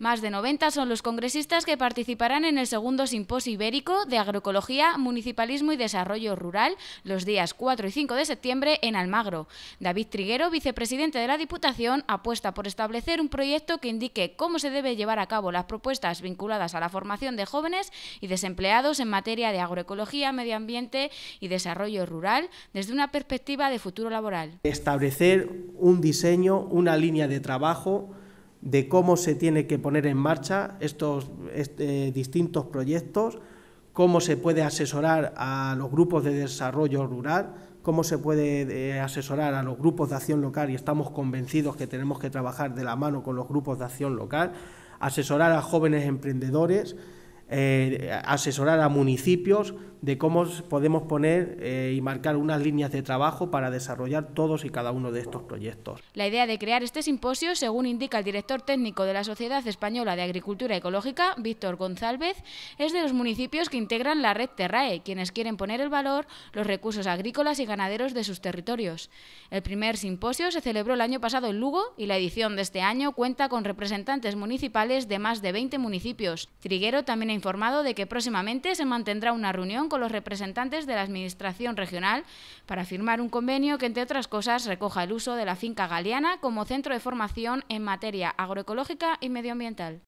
Más de 90 son los congresistas que participarán en el segundo simposio ibérico de agroecología, municipalismo y desarrollo rural los días 4 y 5 de septiembre en Almagro. David Triguero, vicepresidente de la Diputación, apuesta por establecer un proyecto que indique cómo se debe llevar a cabo las propuestas vinculadas a la formación de jóvenes y desempleados en materia de agroecología, medio ambiente y desarrollo rural desde una perspectiva de futuro laboral. Establecer un diseño, una línea de trabajo de cómo se tiene que poner en marcha estos este, distintos proyectos, cómo se puede asesorar a los grupos de desarrollo rural, cómo se puede eh, asesorar a los grupos de acción local y estamos convencidos que tenemos que trabajar de la mano con los grupos de acción local, asesorar a jóvenes emprendedores, eh, asesorar a municipios de cómo podemos poner eh, y marcar unas líneas de trabajo para desarrollar todos y cada uno de estos proyectos. La idea de crear este simposio, según indica el director técnico de la Sociedad Española de Agricultura Ecológica, Víctor González, es de los municipios que integran la red Terrae, quienes quieren poner el valor los recursos agrícolas y ganaderos de sus territorios. El primer simposio se celebró el año pasado en Lugo y la edición de este año cuenta con representantes municipales de más de 20 municipios. Triguero también informado de que próximamente se mantendrá una reunión con los representantes de la Administración Regional para firmar un convenio que, entre otras cosas, recoja el uso de la finca galeana como centro de formación en materia agroecológica y medioambiental.